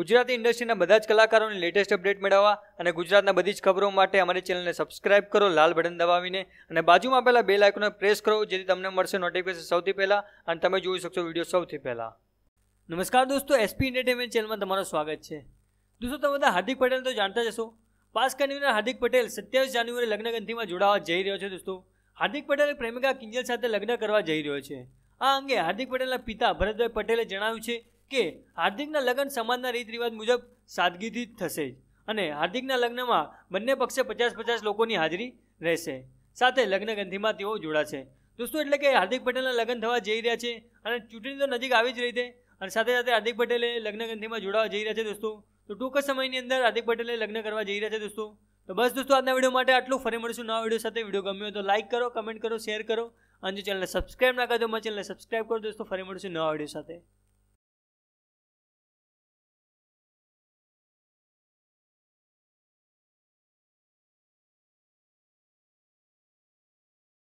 ગુજરાતી ઇન્ડસ્ટ્રીના બધા જ કલાકારોની લેટેસ્ટ અપડેટ મેળવવા અને ગુજરાતના બધી જ ખબરો માટે અમારી ચેનલને સબસ્ક્રાઇબ કરો લાલ બટન દબાવીને અને બાજુમાં આપેલા બે લાઇકોને પ્રેસ કરો જેથી તમને મળશે નોટિફિકેશન સૌથી પહેલાં અને તમે જોઈ શકશો વિડીયો સૌથી પહેલાં નમસ્કાર દોસ્તો એસપી એન્ટરટેનમેન્ટ ચેનલમાં તમારું સ્વાગત છે દોસ્તો તમે બધા હાર્દિક પટેલ તો જાણતા જશો પાસ કરીને હાર્દિક પટેલ સત્યાવીસ જાન્યુઆરી લગ્નગંથીમાં જોડાવા જઈ રહ્યો છે દોસ્તો હાર્દિક પટેલ પ્રેમિકા કિંજલ સાથે લગ્ન કરવા જઈ રહ્યો છે આ અંગે હાર્દિક પટેલના પિતા ભરતભાઈ પટેલે જણાવ્યું છે કે હાર્દિકના લગ્ન સમાજના રીત રિવાજ મુજબ સાદગીથી જ થશે અને હાર્દિકના લગ્નમાં બંને પક્ષે પચાસ પચાસ લોકોની હાજરી રહેશે સાથે લગ્નગંથીમાં તેઓ જોડાશે દોસ્તો એટલે કે હાર્દિક પટેલના લગ્ન થવા જઈ રહ્યા છે અને ચૂંટણી તો નજીક આવી જ રહી છે અને સાથે સાથે હાર્દિક પટેલે લગ્નગંથીમાં જોડાવા જઈ રહ્યા છે દોસ્તો તો ટૂંક સમયની અંદર હાર્દિક પટેલે લગ્ન કરવા જઈ રહ્યા છે દોસ્તો તો બસ દોસ્તો આજના વિડીયો માટે આટલું ફરી મળીશું નવા વિડીયો સાથે વિડીયો ગમ્યો તો લાઇક કરો કમેન્ટ કરો શેર કરો અને જો ચેનલને સબસ્ક્રાઈબ ના કરો તો મારી ચેનલને સબસ્ક્રાઈબ કરો દોસ્તો ફરી મળીશું નવા વિડીયો સાથે